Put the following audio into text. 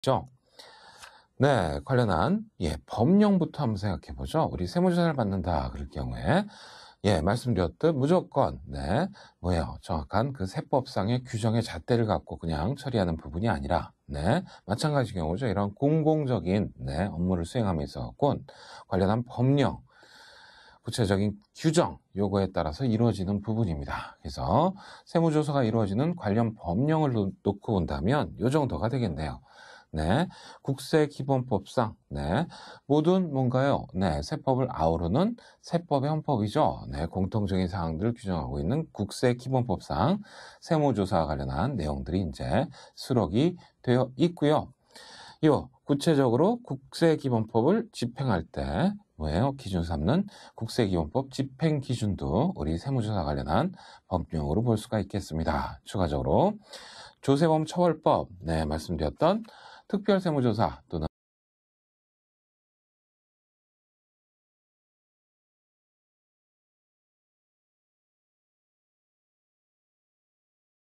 있죠. 네, 관련한 예, 법령부터 한번 생각해 보죠. 우리 세무조사를 받는다 그럴 경우에 예, 말씀드렸듯 무조건 네, 뭐예요? 정확한 그 세법상의 규정의 잣대를 갖고 그냥 처리하는 부분이 아니라 네, 마찬가지 경우죠. 이런 공공적인 네, 업무를 수행함에 있어 군 관련한 법령 구체적인 규정 요거에 따라서 이루어지는 부분입니다. 그래서 세무조사가 이루어지는 관련 법령을 놓고 본다면 요 정도가 되겠네요. 네. 국세 기본법상, 네. 모든 뭔가요? 네. 세법을 아우르는 세법의 헌법이죠. 네. 공통적인 사항들을 규정하고 있는 국세 기본법상 세무조사와 관련한 내용들이 이제 수록이 되어 있고요. 요, 구체적으로 국세 기본법을 집행할 때 뭐예요? 기준 삼는 국세기본법 집행 기준도 우리 세무조사 관련한 법령으로 볼 수가 있겠습니다. 추가적으로 조세범 처벌법, 네, 말씀드렸던 특별세무조사 또는